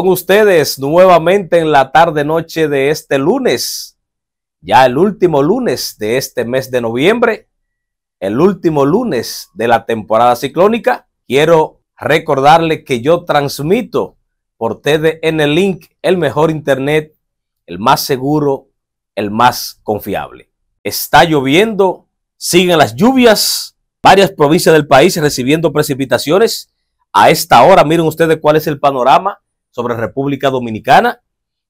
con ustedes nuevamente en la tarde-noche de este lunes, ya el último lunes de este mes de noviembre, el último lunes de la temporada ciclónica. Quiero recordarle que yo transmito por TDN Link el mejor internet, el más seguro, el más confiable. Está lloviendo, siguen las lluvias, varias provincias del país recibiendo precipitaciones. A esta hora, miren ustedes cuál es el panorama sobre República Dominicana.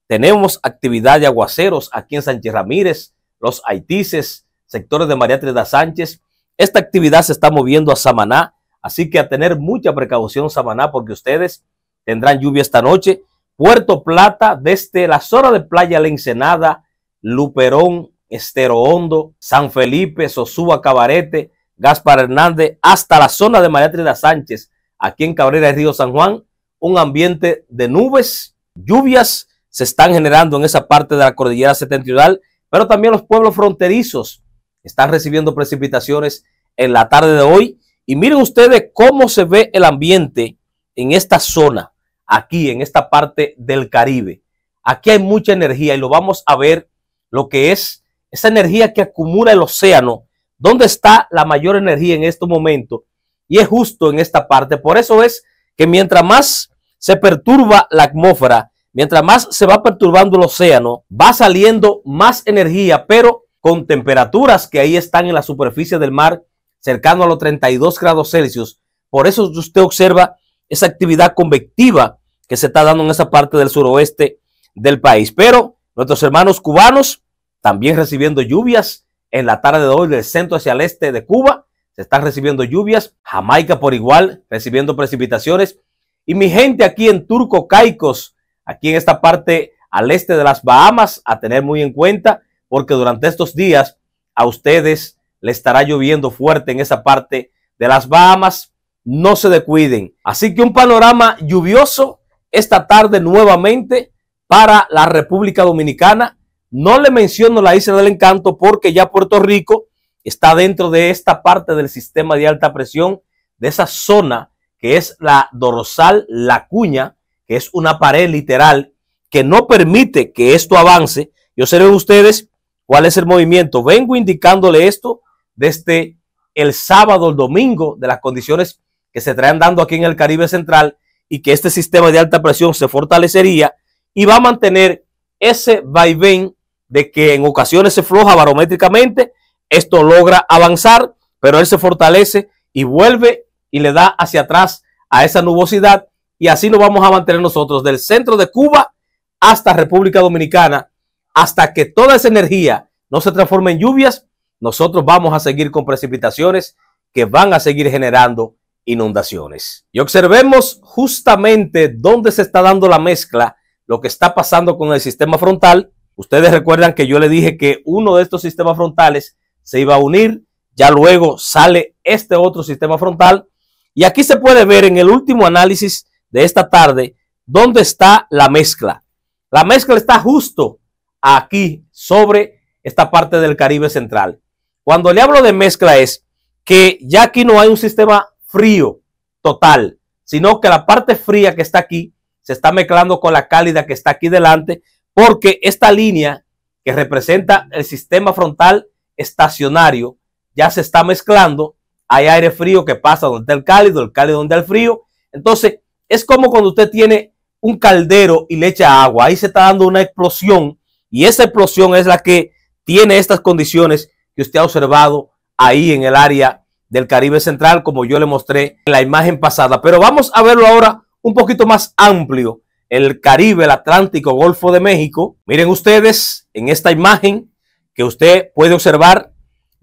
Tenemos actividad de aguaceros aquí en Sánchez Ramírez, los Haitices, sectores de María Teresa Sánchez. Esta actividad se está moviendo a Samaná, así que a tener mucha precaución Samaná porque ustedes tendrán lluvia esta noche. Puerto Plata, desde la zona de Playa La Ensenada, Luperón, Estero Hondo, San Felipe, Sosúa Cabarete, Gaspar Hernández, hasta la zona de María Sánchez, aquí en Cabrera del Río San Juan, un ambiente de nubes, lluvias se están generando en esa parte de la cordillera septentrional, pero también los pueblos fronterizos están recibiendo precipitaciones en la tarde de hoy. Y miren ustedes cómo se ve el ambiente en esta zona, aquí en esta parte del Caribe. Aquí hay mucha energía y lo vamos a ver lo que es esa energía que acumula el océano. ¿Dónde está la mayor energía en este momento? Y es justo en esta parte. Por eso es que mientras más se perturba la atmósfera, mientras más se va perturbando el océano, va saliendo más energía, pero con temperaturas que ahí están en la superficie del mar, cercano a los 32 grados Celsius. Por eso usted observa esa actividad convectiva que se está dando en esa parte del suroeste del país. Pero nuestros hermanos cubanos también recibiendo lluvias en la tarde de hoy del centro hacia el este de Cuba. Se están recibiendo lluvias. Jamaica por igual recibiendo precipitaciones. Y mi gente aquí en Turco Caicos, aquí en esta parte al este de las Bahamas, a tener muy en cuenta, porque durante estos días a ustedes le estará lloviendo fuerte en esa parte de las Bahamas. No se descuiden. Así que un panorama lluvioso esta tarde nuevamente para la República Dominicana. No le menciono la isla del encanto porque ya Puerto Rico está dentro de esta parte del sistema de alta presión, de esa zona que es la dorsal la cuña, que es una pared literal que no permite que esto avance. Y observen ustedes cuál es el movimiento. Vengo indicándole esto desde el sábado, el domingo, de las condiciones que se traen dando aquí en el Caribe Central y que este sistema de alta presión se fortalecería y va a mantener ese vaivén de que en ocasiones se floja barométricamente, esto logra avanzar, pero él se fortalece y vuelve y le da hacia atrás a esa nubosidad y así lo vamos a mantener nosotros del centro de Cuba hasta República Dominicana, hasta que toda esa energía no se transforme en lluvias, nosotros vamos a seguir con precipitaciones que van a seguir generando inundaciones. Y observemos justamente dónde se está dando la mezcla, lo que está pasando con el sistema frontal. Ustedes recuerdan que yo le dije que uno de estos sistemas frontales se iba a unir, ya luego sale este otro sistema frontal y aquí se puede ver en el último análisis de esta tarde dónde está la mezcla. La mezcla está justo aquí sobre esta parte del Caribe central. Cuando le hablo de mezcla es que ya aquí no hay un sistema frío total, sino que la parte fría que está aquí se está mezclando con la cálida que está aquí delante, porque esta línea que representa el sistema frontal estacionario ya se está mezclando hay aire frío que pasa donde está el cálido, el cálido donde está el frío. Entonces, es como cuando usted tiene un caldero y le echa agua, ahí se está dando una explosión y esa explosión es la que tiene estas condiciones que usted ha observado ahí en el área del Caribe Central, como yo le mostré en la imagen pasada. Pero vamos a verlo ahora un poquito más amplio. El Caribe, el Atlántico, Golfo de México. Miren ustedes en esta imagen que usted puede observar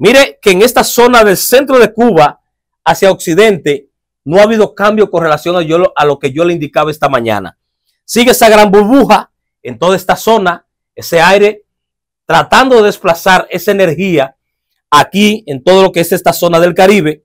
Mire que en esta zona del centro de Cuba hacia occidente no ha habido cambio con relación a, lo que yo le indicaba esta mañana. Sigue esa gran burbuja en toda esta zona, ese aire tratando de desplazar esa energía aquí en todo lo que es esta zona del Caribe.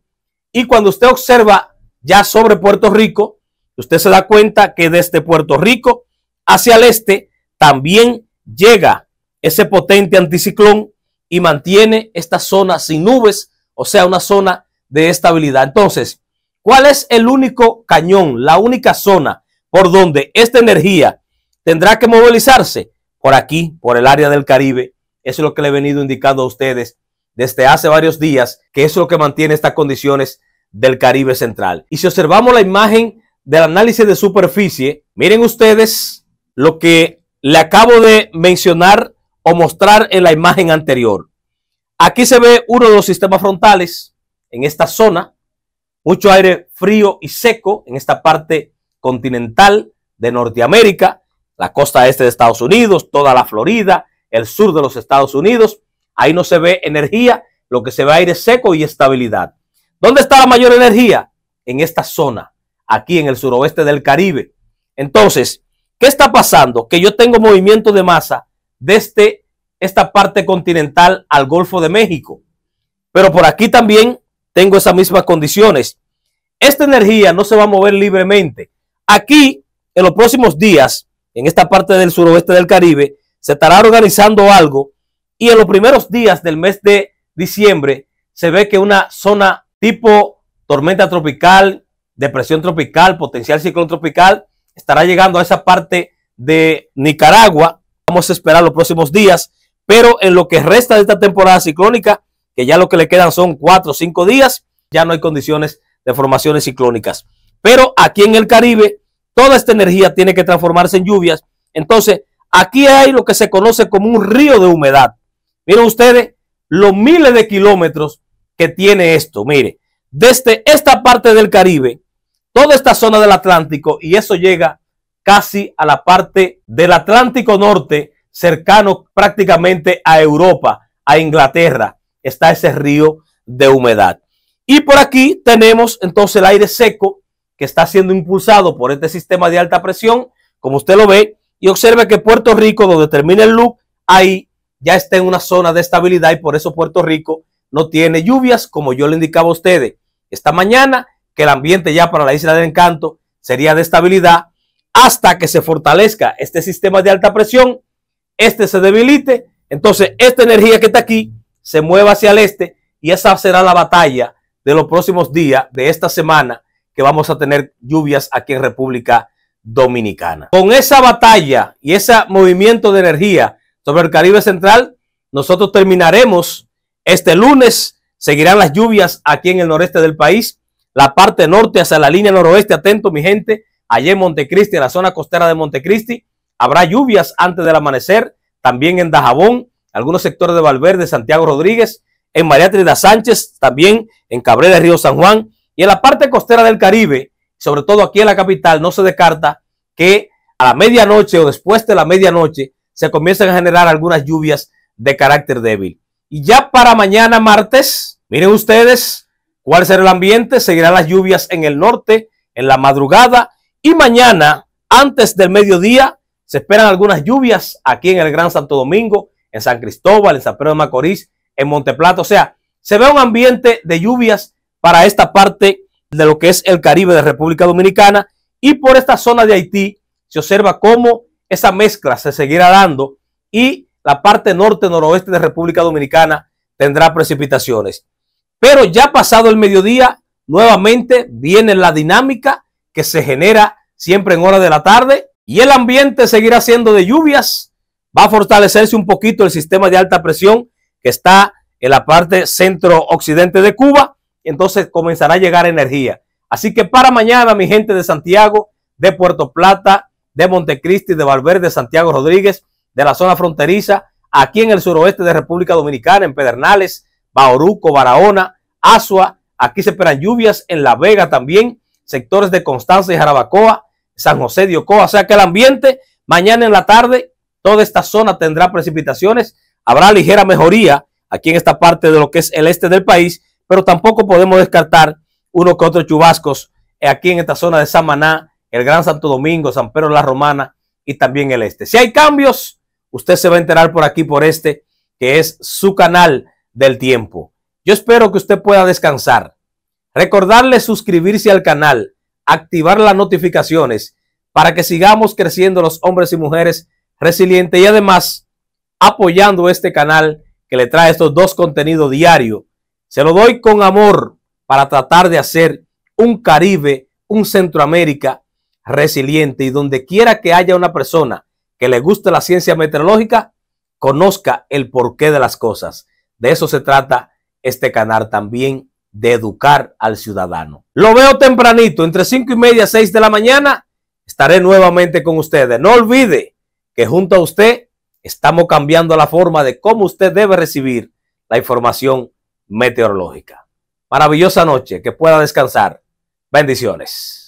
Y cuando usted observa ya sobre Puerto Rico, usted se da cuenta que desde Puerto Rico hacia el este también llega ese potente anticiclón y mantiene esta zona sin nubes, o sea, una zona de estabilidad. Entonces, ¿cuál es el único cañón, la única zona por donde esta energía tendrá que movilizarse? Por aquí, por el área del Caribe. Eso es lo que le he venido indicando a ustedes desde hace varios días, que es lo que mantiene estas condiciones del Caribe central. Y si observamos la imagen del análisis de superficie, miren ustedes lo que le acabo de mencionar o mostrar en la imagen anterior. Aquí se ve uno de los sistemas frontales en esta zona. Mucho aire frío y seco en esta parte continental de Norteamérica, la costa este de Estados Unidos, toda la Florida, el sur de los Estados Unidos. Ahí no se ve energía, lo que se ve aire seco y estabilidad. ¿Dónde está la mayor energía? En esta zona, aquí en el suroeste del Caribe. Entonces, ¿qué está pasando? Que yo tengo movimiento de masa desde esta parte continental al Golfo de México. Pero por aquí también tengo esas mismas condiciones. Esta energía no se va a mover libremente. Aquí, en los próximos días, en esta parte del suroeste del Caribe, se estará organizando algo y en los primeros días del mes de diciembre se ve que una zona tipo tormenta tropical, depresión tropical, potencial ciclón tropical, estará llegando a esa parte de Nicaragua, vamos a esperar los próximos días. Pero en lo que resta de esta temporada ciclónica, que ya lo que le quedan son cuatro o cinco días, ya no hay condiciones de formaciones ciclónicas. Pero aquí en el Caribe, toda esta energía tiene que transformarse en lluvias. Entonces, aquí hay lo que se conoce como un río de humedad. Miren ustedes los miles de kilómetros que tiene esto. Mire, desde esta parte del Caribe, toda esta zona del Atlántico, y eso llega casi a la parte del Atlántico Norte, cercano prácticamente a Europa, a Inglaterra, está ese río de humedad. Y por aquí tenemos entonces el aire seco que está siendo impulsado por este sistema de alta presión, como usted lo ve, y observe que Puerto Rico, donde termina el loop, ahí ya está en una zona de estabilidad y por eso Puerto Rico no tiene lluvias, como yo le indicaba a ustedes esta mañana, que el ambiente ya para la isla del encanto sería de estabilidad hasta que se fortalezca este sistema de alta presión, este se debilite, entonces esta energía que está aquí se mueva hacia el este y esa será la batalla de los próximos días de esta semana que vamos a tener lluvias aquí en República Dominicana. Con esa batalla y ese movimiento de energía sobre el Caribe Central, nosotros terminaremos este lunes. Seguirán las lluvias aquí en el noreste del país, la parte norte hacia la línea noroeste. Atento, mi gente, Allá en Montecristi, en la zona costera de Montecristi, habrá lluvias antes del amanecer. También en Dajabón, algunos sectores de Valverde, Santiago Rodríguez, en María Sánchez, también en Cabrera, Río San Juan. Y en la parte costera del Caribe, sobre todo aquí en la capital, no se descarta que a la medianoche o después de la medianoche se comiencen a generar algunas lluvias de carácter débil. Y ya para mañana martes, miren ustedes cuál será el ambiente, seguirán las lluvias en el norte en la madrugada, y mañana, antes del mediodía, se esperan algunas lluvias aquí en el Gran Santo Domingo, en San Cristóbal, en San Pedro de Macorís, en Monteplato. O sea, se ve un ambiente de lluvias para esta parte de lo que es el Caribe de República Dominicana. Y por esta zona de Haití se observa cómo esa mezcla se seguirá dando y la parte norte-noroeste de República Dominicana tendrá precipitaciones. Pero ya pasado el mediodía, nuevamente viene la dinámica que se genera siempre en horas de la tarde y el ambiente seguirá siendo de lluvias. Va a fortalecerse un poquito el sistema de alta presión que está en la parte centro-occidente de Cuba. Entonces comenzará a llegar energía. Así que para mañana, mi gente de Santiago, de Puerto Plata, de Montecristi, de Valverde, Santiago Rodríguez, de la zona fronteriza, aquí en el suroeste de República Dominicana, en Pedernales, Bauruco, Barahona, Asua. Aquí se esperan lluvias en La Vega también sectores de Constanza y Jarabacoa, San José de Ocoa. O sea que el ambiente mañana en la tarde, toda esta zona tendrá precipitaciones. Habrá ligera mejoría aquí en esta parte de lo que es el este del país, pero tampoco podemos descartar uno que otro chubascos aquí en esta zona de Samaná, el Gran Santo Domingo, San Pedro la Romana y también el este. Si hay cambios, usted se va a enterar por aquí, por este, que es su canal del tiempo. Yo espero que usted pueda descansar Recordarles suscribirse al canal, activar las notificaciones para que sigamos creciendo los hombres y mujeres resilientes y además apoyando este canal que le trae estos dos contenidos diarios. Se lo doy con amor para tratar de hacer un Caribe, un Centroamérica resiliente y donde quiera que haya una persona que le guste la ciencia meteorológica, conozca el porqué de las cosas. De eso se trata este canal también de educar al ciudadano. Lo veo tempranito, entre 5 y media, 6 de la mañana, estaré nuevamente con ustedes. No olvide que junto a usted estamos cambiando la forma de cómo usted debe recibir la información meteorológica. Maravillosa noche, que pueda descansar. Bendiciones.